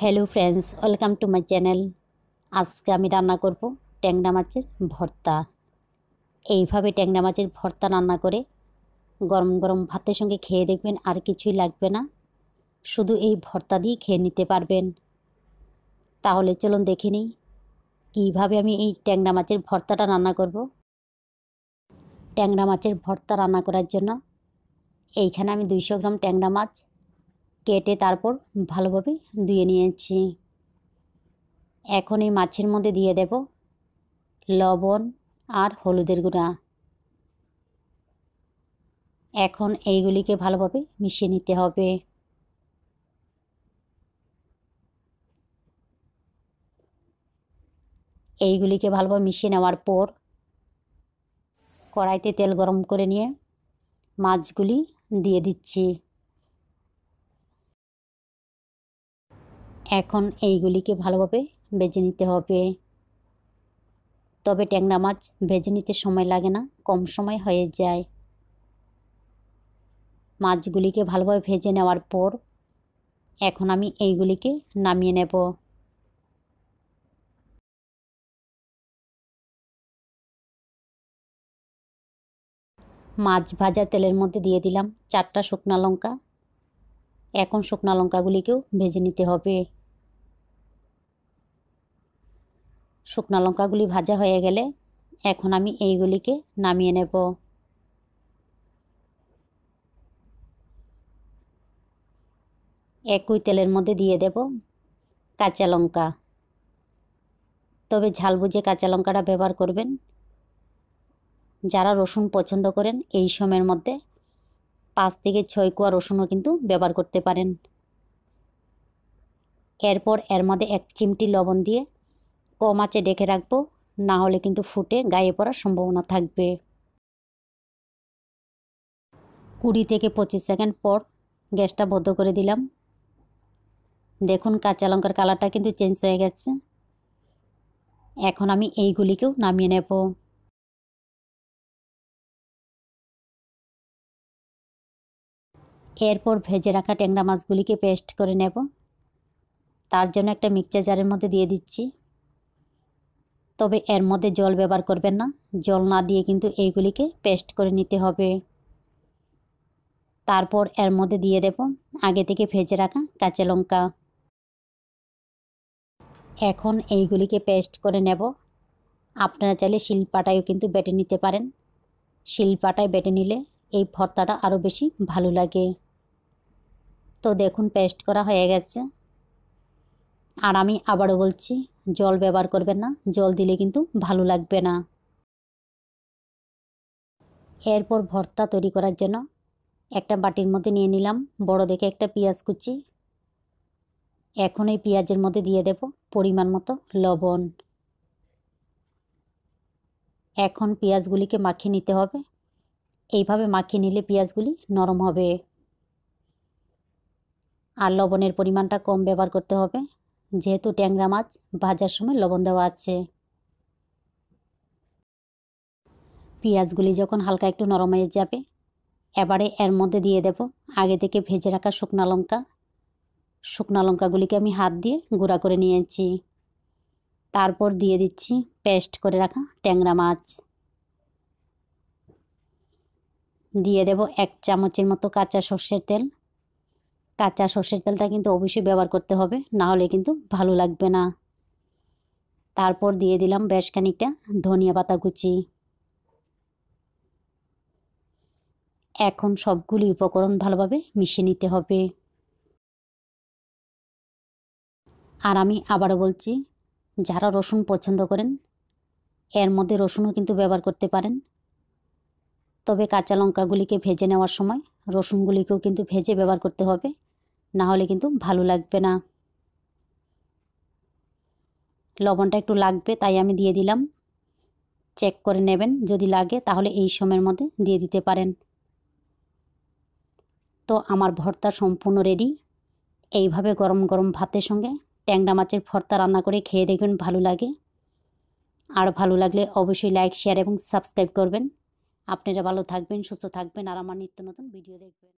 hello friends welcome to my channel আজকে আমি রান্না করব ট্যাংরা মাছের ভর্তা এইভাবে ট্যাংরা মাছের ভর্তা রান্না করে গরম গরম ভাতের সঙ্গে খেয়ে দেখবেন আর কিছুই লাগবে না শুধু এই ভর্তা দিয়ে খেয়ে নিতে পারবেন তাহলে চলুন দেখে নিই কীভাবে আমি এই ট্যাংরা মাছের ভর্তাটা রান্না করব ট্যাংরা মাছের ভর্তা রান্না করার জন্য এইখানে আমি দুইশো গ্রাম ট্যাংরা মাছ কেটে তারপর ভালোভাবে ধুয়ে নিয়েছি এখন এই মাছের মধ্যে দিয়ে দেব লবণ আর হলুদের গুঁড়া এখন এইগুলিকে ভালোভাবে মিশিয়ে নিতে হবে এইগুলিকে ভালোভাবে মিশিয়ে নেওয়ার পর কড়াইতে তেল গরম করে নিয়ে মাছগুলি দিয়ে দিচ্ছি এখন এইগুলিকে ভালোভাবে ভেজে নিতে হবে তবে ট্যাংরা মাছ ভেজে নিতে সময় লাগে না কম সময় হয়ে যায় মাছগুলিকে ভালোভাবে ভেজে নেওয়ার পর এখন আমি এইগুলিকে নামিয়ে নেব মাছ ভাজা তেলের মধ্যে দিয়ে দিলাম চারটা শুকনা লঙ্কা এখন শুকনা লঙ্কাগুলিকেও ভেজে নিতে হবে শুকনা লঙ্কাগুলি ভাজা হয়ে গেলে এখন আমি এইগুলিকে নামিয়ে নেব একই তেলের মধ্যে দিয়ে দেব কাঁচা লঙ্কা তবে ঝাল বুঝে কাঁচা লঙ্কাটা ব্যবহার করবেন যারা রসুন পছন্দ করেন এই সময়ের মধ্যে পাঁচ থেকে ছয় কোয়া রসুনও কিন্তু ব্যবহার করতে পারেন এরপর এর মধ্যে এক চিমটি লবণ দিয়ে কম আছে ডেকে রাখবো না হলে কিন্তু ফুটে গায়ে পড়ার সম্ভাবনা থাকবে কুড়ি থেকে পঁচিশ সেকেন্ড পর গ্যাসটা বদ্ধ করে দিলাম দেখুন কাঁচা লঙ্কার কালারটা কিন্তু চেঞ্জ হয়ে গেছে এখন আমি এইগুলিকেও নামিয়ে নেব এরপর ভেজে রাখা ট্যাংরা মাছগুলিকে পেস্ট করে নেব তার জন্য একটা মিক্সচার জারের মধ্যে দিয়ে দিচ্ছি তবে এর মধ্যে জল ব্যবহার করবেন না জল না দিয়ে কিন্তু এইগুলিকে পেস্ট করে নিতে হবে তারপর এর মধ্যে দিয়ে দেব আগে থেকে ভেজে রাখা কাঁচা লঙ্কা এখন এইগুলিকে পেস্ট করে নেব আপনারা চাইলে শিলপাটায়ও কিন্তু বেটে নিতে পারেন শিলপাটায় বেটে নিলে এই ভর্তাটা আরও বেশি ভালো লাগে তো দেখুন পেস্ট করা হয়ে গেছে আর আমি আবারও বলছি জল ব্যবহার করবেন না জল দিলে কিন্তু ভালো লাগবে না এরপর ভর্তা তৈরি করার জন্য একটা বাটির মধ্যে নিয়ে নিলাম বড় দেখে একটা পেঁয়াজ কুচি এখন এই পেঁয়াজের মধ্যে দিয়ে দেব পরিমাণ মতো লবণ এখন পেঁয়াজগুলিকে মাখিয়ে নিতে হবে এইভাবে মাখিয়ে নিলে পেঁয়াজগুলি নরম হবে আর লবণের পরিমাণটা কম ব্যবহার করতে হবে যেহেতু ট্যাংরা মাছ ভাজার সময় লবণ দেওয়া আছে পেঁয়াজগুলি যখন হালকা একটু নরম হয়ে যাবে এবারে এর মধ্যে দিয়ে দেব আগে থেকে ভেজে রাখা শুকনা লঙ্কা শুকনা লঙ্কাগুলিকে আমি হাত দিয়ে গুঁড়া করে নিয়েছি তারপর দিয়ে দিচ্ছি পেস্ট করে রাখা ট্যাংরা মাছ দিয়ে দেব এক চামচের মতো কাঁচা সর্ষের তেল কাঁচা সর্ষের তেলটা কিন্তু অবশ্যই ব্যবহার করতে হবে না হলে কিন্তু ভালো লাগবে না তারপর দিয়ে দিলাম বেশ খানিকটা ধনিয়া পাতা কুচি এখন সবগুলি উপকরণ ভালোভাবে মিশিয়ে নিতে হবে আর আমি আবারও বলছি যারা রসুন পছন্দ করেন এর মধ্যে রসুনও কিন্তু ব্যবহার করতে পারেন তবে কাঁচা লঙ্কাগুলিকে ভেজে নেওয়ার সময় রসুনগুলিকেও কিন্তু ভেজে ব্যবহার করতে হবে না হলে কিন্তু ভালো লাগবে না লবণটা একটু লাগবে তাই আমি দিয়ে দিলাম চেক করে নেবেন যদি লাগে তাহলে এই সময়ের মধ্যে দিয়ে দিতে পারেন তো আমার ভর্তা সম্পূর্ণ রেডি এইভাবে গরম গরম ভাতের সঙ্গে ট্যাংরা মাছের ভর্তা রান্না করে খেয়ে দেখবেন ভালো লাগে আর ভালো লাগলে অবশ্যই লাইক শেয়ার এবং সাবস্ক্রাইব করবেন আপনারা ভালো থাকবেন সুস্থ থাকবেন আর আমার নিত্য নতুন ভিডিও দেখবেন